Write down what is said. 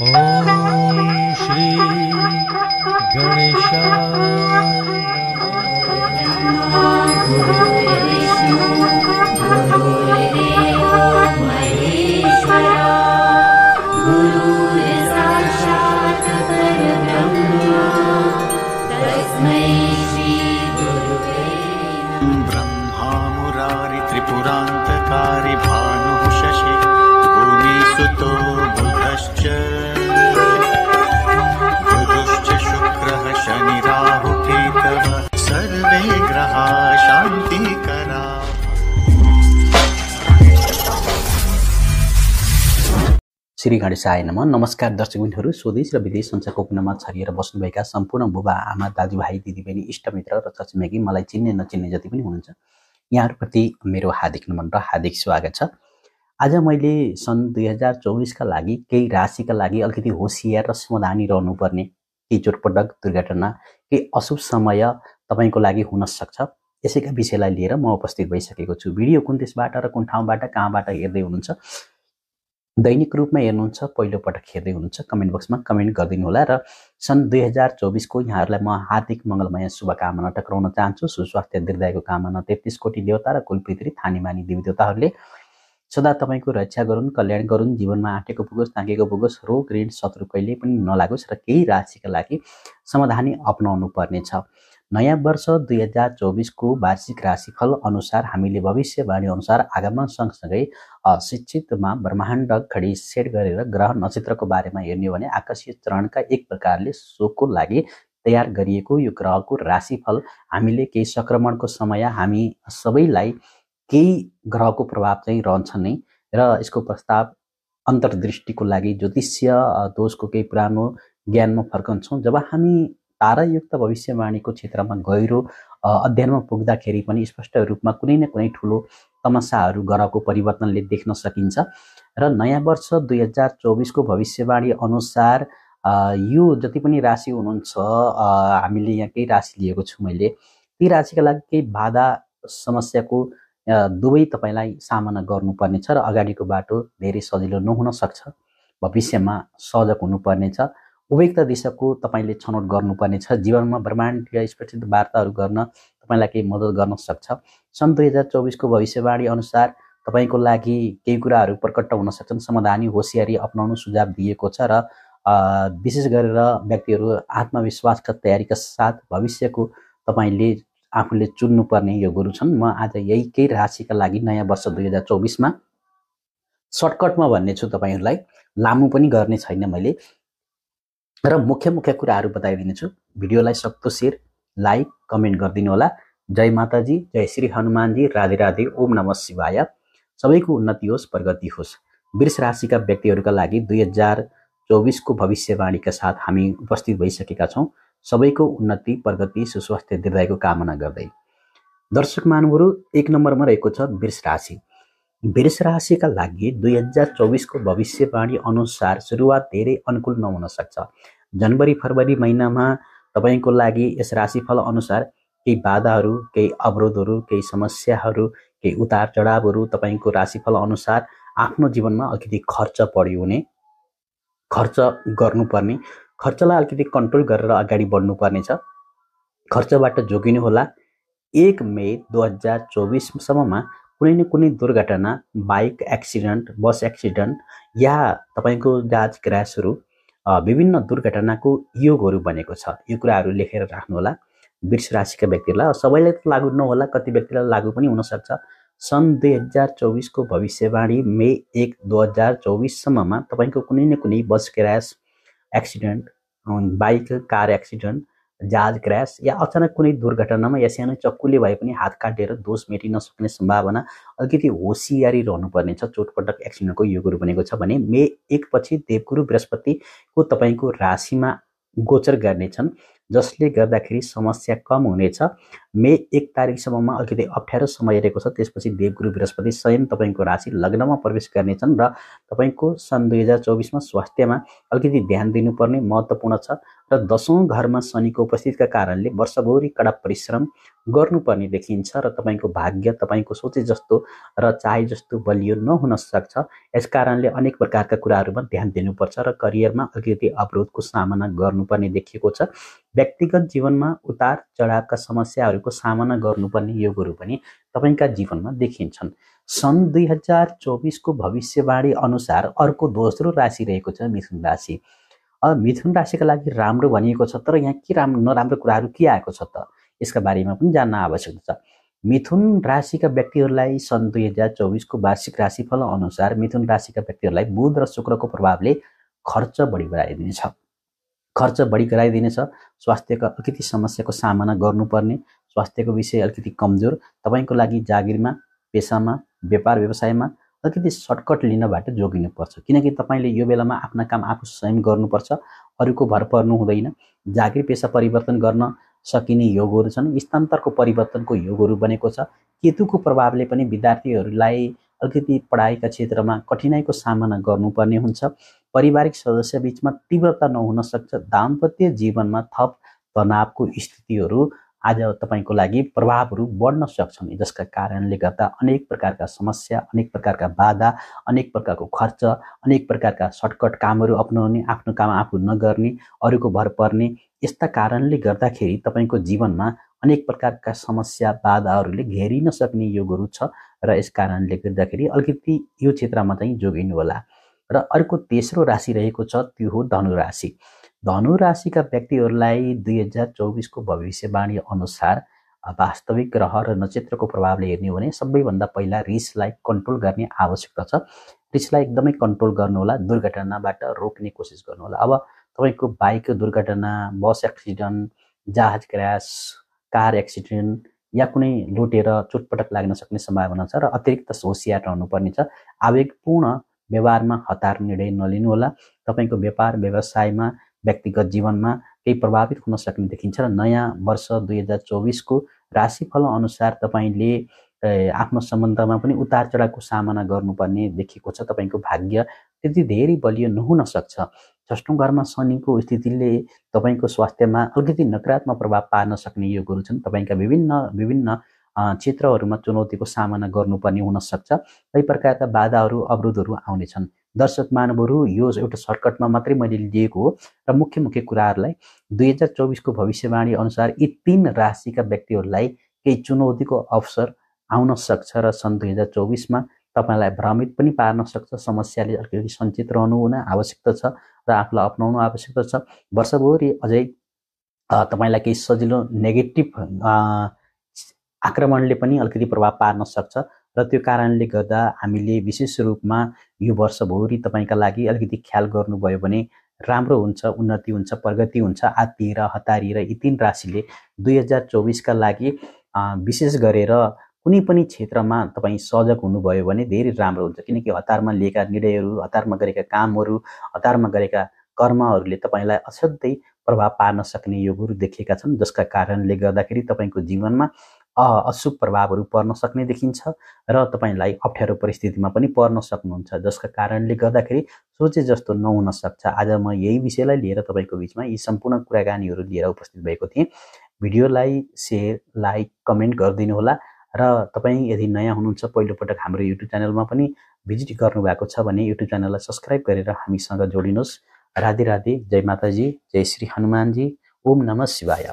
श्री गणेश श्री गणेशाय नम नमस्कार बहिनीहरू स्वदेश र विदेश संसारको कुनामा छरिएर बस्नुभएका सम्पूर्ण बुबा आमा दाजुभाइ दिदीबहिनी इष्टमित्र र चचमेकी मलाई चिन्ने नचिन्ने जति पनि हुनुहुन्छ यहाँहरूप्रति मेरो हार्दिक नमन र हार्दिक स्वागत छ आज मैले सन् दुई हजार चौबिसका लागि केही राशिका लागि अलिकति होसियार र समाधानी रहनुपर्ने केही चोटपटक दुर्घटना केही अशुभ समय तपाईँको लागि हुनसक्छ यसैका विषयलाई लिएर म उपस्थित भइसकेको छु भिडियो कुन देशबाट र कुन ठाउँबाट कहाँबाट हेर्दै हुनुहुन्छ दैनिक रूपमा हेर्नुहुन्छ पहिलोपटक हेर्दै हुनुहुन्छ कमेन्ट बक्समा कमेन्ट गरिदिनु होला र सन् दुई हजार चौबिसको यहाँहरूलाई म हार्दिक मङ्गलमय शुभकामना टक्राउन चाहन्छु सुस्वास्थ्य दीर्घायको कामना तेत्तिस कोटी देवता र कुलपित्री देवी देवताहरूले सदा तपाईँको रक्षा गरून् कल्याण गरून् जीवनमा आँटेको पुगोस् नाकेको पुगोस् रोग ऋण शत्रु कहिले पनि नलागोस् र केही राशिका लागि समाधानी अप्नाउनु पर्नेछ नयाँ वर्ष दुई हजार चौबिसको वार्षिक राशिफल अनुसार हामीले भविष्यवाणी अनुसार आगमन सँगसँगै शिक्षितमा ब्रह्माण्ड घडी सेट गरेर ग्रह नक्षत्रको बारेमा हेर्ने हो भने आकाशीय चरणका एक प्रकारले सोको लागि तयार गरिएको यो ग्रहको राशिफल हामीले केही सङ्क्रमणको समय हामी सबैलाई केही ग्रहको प्रभाव चाहिँ रहन्छ नै र यसको प्रस्ताव अन्तर्दृष्टिको लागि ज्योतिष्य दोषको केही पुरानो ज्ञानमा फर्कन्छौँ जब हामी तारायुक्त भविष्यवाणीको क्षेत्रमा गहिरो अध्ययनमा पुग्दाखेरि पनि स्पष्ट रूपमा कुनै न कुनै ठुलो तमसाहरू गरको परिवर्तनले देख्न सकिन्छ र नयाँ वर्ष दुई हजार चौबिसको भविष्यवाणी अनुसार यो जति पनि राशि हुनुहुन्छ हामीले यहाँ केही राशि लिएको छु मैले ती राशिका लागि केही बाधा समस्याको दुवै तपाईँलाई सामना गर्नुपर्नेछ र अगाडिको बाटो धेरै सजिलो नहुन सक्छ भविष्यमा सजग हुनुपर्नेछ उपयुक्त दिशाको तपाईँले छनौट गर्नुपर्ने छ जीवनमा ब्रह्माण्डीय स्पष्ट वार्ताहरू गर्न तपाईँलाई केही मद्दत गर्न सक्छ सन् दुई हजार चौबिसको भविष्यवाणी अनुसार तपाईँको लागि केही कुराहरू प्रकट हुन सक्छन् समाधानी होसियारी अप्नाउनु सुझाव दिएको छ र विशेष गरेर व्यक्तिहरू आत्मविश्वासका तयारीका साथ भविष्यको तपाईँले आफूले चुन्नुपर्ने यो गुरु छन् म आज यही केही राशिका लागि नयाँ वर्ष दुई हजार चौबिसमा सर्टकटमा भन्ने छु तपाईँहरूलाई लामो पनि गर्ने छैन मैले र मुख्य मुख्य कुराहरू बताइदिनेछु भिडियोलाई सक्दो सेयर लाइक कमेन्ट गरिदिनु होला जय माताजी जय श्री हनुमानजी राधे राधे ओम नम शिवाय सबैको उन्नति होस् प्रगति होस् वृष राशिका व्यक्तिहरूका लागि दुई हजार चौबिसको भविष्यवाणीका साथ हामी उपस्थित भइसकेका छौँ सबैको उन्नति प्रगति सुस्वास्थ्य दीर्घायको कामना गर्दै दर्शक मानवहरू एक नम्बरमा रहेको छ वृष राशि वृष राशिका लागि दुई हजार चौबिसको भविष्यवाणी अनुसार सुरुवात धेरै अनुकूल नहुन सक्छ जनवरी फरवरी महिनामा तपाईँको लागि यस राशिफल अनुसार केही बाधाहरू केही अवरोधहरू केही समस्याहरू केही उतार चढावहरू तपाईँको राशिफल अनुसार आफ्नो जीवनमा अलिकति खर्च बढी हुने खर्च गर्नुपर्ने खर्चलाई अलिकति कन्ट्रोल गरेर अगाडि बढ्नुपर्ने छ खर्चबाट जोगिनुहोला एक मे दुई हजार चौबिससम्ममा कुनै न कुनै दुर्घटना बाइक एक्सिडेन्ट बस एक्सिडेन्ट या तपाईँको जहाज क्रासहरू विभिन्न दुर्घटनाको योगहरू बनेको छ यो कुराहरू लेखेर राख्नुहोला वृष राशिका व्यक्तिहरूलाई सबैलाई त लागु नहोला कति व्यक्तिलाई लागु पनि हुनसक्छ सन् दुई हजार चौबिसको भविष्यवाणी मे एक दुई हजार चौबिससम्ममा तपाईँको कुनै न कुनै bus crash accident bike car accident जहाज क्रास या अचानक कुनै दुर्घटनामा या सानो चक्कुले भए पनि हात काटेर दोष मेटिन सक्ने सम्भावना अलिकति होसियारी रहनुपर्ने छ चोटपटक एक्सिडेन्टको योगहरू बनेको छ भने मे एकपछि देवगुरु बृहस्पतिको तपाईँको राशिमा गोचर गर्नेछन् जसले गर्दाखेरि समस्या कम हुनेछ मे एक तारिकसम्ममा अलिकति अप्ठ्यारो समय रहेको छ त्यसपछि देवगुरु बृहस्पति स्वयं तपाईँको राशि लग्नमा प्रवेश गर्नेछन् र तपाईँको सन् दुई हजार चौबिसमा स्वास्थ्यमा अलिकति ध्यान दिनुपर्ने महत्त्वपूर्ण छ र दसौँ घरमा शनिको उपस्थितिका कारणले वर्षभरि कडा परिश्रम गर्नुपर्ने देखिन्छ र तपाईँको भाग्य तपाईँको सोचे जस्तो र चाहे जस्तो बलियो नहुन सक्छ यस कारणले अनेक प्रकारका कुराहरूमा ध्यान दिनुपर्छ र करियरमा अलिकति अवरोधको सामना गर्नुपर्ने देखिएको छ व्यक्तिगत जीवनमा उतार चढावका समस्याहरूको सामना गर्नुपर्ने योगहरू पनि तपाईँका जीवनमा देखिन्छन् सन् दुई हजार चौबिसको भविष्यवाणी अनुसार अर्को दोस्रो राशि रहेको छ मिथुन राशि अब मिथुन राशिका लागि राम्रो भनिएको छ तर यहाँ के राम्रो नराम्रो कुराहरू के आएको छ त यसका बारेमा पनि जान्न आवश्यक छ मिथुन राशिका व्यक्तिहरूलाई सन् दुई हजार चौबिसको वार्षिक राशिफल अनुसार मिथुन राशिका व्यक्तिहरूलाई बुध र शुक्रको प्रभावले खर्च बढी गराइदिनेछ खर्च बढी गराइदिनेछ स्वास्थ्यको अलिकति समस्याको सामना गर्नुपर्ने स्वास्थ्यको विषय अलिकति कमजोर तपाईँको लागि जागिरमा पेसामा व्यापार व्यवसायमा अलिकति सर्टकट लिनबाट जोगिनुपर्छ किनकि तपाईँले यो बेलामा आफ्ना काम आफू स्वयं गर्नुपर्छ अरूको भर पर्नु हुँदैन जागिर पेसा परिवर्तन गर्न सकिने योगहरू छन् स्थानान्तरको परिवर्तनको योगहरू बनेको छ केतुको प्रभावले पनि विद्यार्थीहरूलाई अलिकति पढाइका क्षेत्रमा कठिनाइको सामना गर्नुपर्ने हुन्छ पारिवारिक सदस्य सदस्यबिचमा तीव्रता नहुन सक्छ दाम्पत्य जीवनमा थप तनावको स्थितिहरू आज तपाईँको लागि प्रभावहरू बढ्न सक्छन् जसका कारणले गर्दा अनेक प्रकारका समस्या अनेक प्रकारका बाधा अनेक प्रकारको खर्च अनेक प्रकारका सर्टकट कामहरू अप्नाउने आफ्नो काम आफू नगर्ने अरूको भर पर्ने यस्ता कारणले गर्दाखेरि तपाईँको जीवनमा अनेक प्रकारका समस्या बाधाहरूले घेरिन सक्ने योगहरू छ र यस कारणले गर्दाखेरि अलिकति यो क्षेत्रमा चाहिँ जोगिनु होला र अर्को तेस्रो राशि रहेको छ त्यो हो धनु राशि धनु राशिका व्यक्तिहरूलाई दुई हजार चौबिसको भविष्यवाणी अनुसार वास्तविक ग्रह र नक्षत्रको प्रभावले हेर्ने हो भने सबैभन्दा पहिला रिसलाई कन्ट्रोल गर्ने आवश्यकता छ रिसलाई एकदमै कन्ट्रोल गर्नुहोला दुर्घटनाबाट रोक्ने कोसिस गर्नुहोला अब तपाईँको बाइक दुर्घटना बस एक्सिडेन्ट जहाज क्रास कार एक्सिडेन्ट या कुनै लुटेर चुटपटक लाग्न सक्ने सम्भावना छ र अतिरिक्त होसियार रहनुपर्ने छ आवेगपूर्ण व्यवहारमा हतार निर्णय नलिनुहोला तपाईँको व्यापार व्यवसायमा व्यक्तिगत जीवनमा केही प्रभावित हुन सक्ने देखिन्छ र नयाँ वर्ष दुई हजार चौबिसको राशिफल अनुसार तपाईँले आफ्नो सम्बन्धमा पनि उतार चढाको सामना गर्नुपर्ने देखिएको छ तपाईँको भाग्य त्यति धेरै बलियो नहुन सक्छ छष्टौँ घरमा शनिको स्थितिले तपाईँको स्वास्थ्यमा अलिकति नकारात्मक प्रभाव पार्न सक्ने योगहरू छन् तपाईँका विभिन्न विभिन्न क्षेत्रहरूमा चुनौतीको सामना गर्नुपर्ने हुनसक्छ कई प्रकारका बाधाहरू अवरोधहरू आउनेछन् दर्शक मानवहरू यो एउटा सर्टकटमा मात्रै मैले लिएको हो र मुख्य मुख्य कुराहरूलाई दुई हजार चौबिसको भविष्यवाणी अनुसार यी तिन राशिका व्यक्तिहरूलाई केही चुनौतीको अवसर आउन सक्छ र सन् दुई हजार चौबिसमा तपाईँलाई भ्रमित पनि पार्न सक्छ समस्याले अलिकति सञ्चित रहनु हुन आवश्यकता छ र आफूलाई अप्नाउनु आवश्यकता छ वर्षभरि अझै तपाईँलाई केही सजिलो नेगेटिभ आक्रमणले पनि अलिकति प्रभाव पार्न सक्छ र त्यो कारणले गर्दा हामीले विशेष रूपमा यो वर्षभरि तपाईँका लागि अलिकति ख्याल गर्नुभयो भने राम्रो हुन्छ उन्नति हुन्छ प्रगति हुन्छ आत्तिएर हतारिएर यी तिन राशिले दुई हजार चौबिसका लागि विशेष गरेर कुनै पनि क्षेत्रमा तपाईँ सजग हुनुभयो भने धेरै राम्रो हुन्छ किनकि हतारमा लिएका निर्णयहरू हतारमा गरेका कामहरू हतारमा गरेका कर्महरूले तपाईँलाई असाध्यै प्रभाव पार्न सक्ने योगहरू देखिएका छन् जसका कारणले गर्दाखेरि तपाईँको जीवनमा अशुभ प्रभावहरू पर्न सक्ने देखिन्छ र तपाईँलाई अप्ठ्यारो परिस्थितिमा पनि पर्न सक्नुहुन्छ जसका कारणले गर्दाखेरि सोचे जस्तो नहुन सक्छ आज म यही विषयलाई लिएर तपाईँको बिचमा यी सम्पूर्ण कुराकानीहरू लिएर उपस्थित भएको थिएँ भिडियोलाई सेयर लाइक कमेन्ट गरिदिनु होला र तपाईँ यदि नयाँ हुनुहुन्छ पहिलोपटक हाम्रो युट्युब च्यानलमा पनि भिजिट गर्नुभएको छ भने युट्युब च्यानललाई सब्सक्राइब गरेर हामीसँग जोडिनुहोस् राधे राधे जय माताजी जय श्री हनुमानजी ओम नमः शिवाय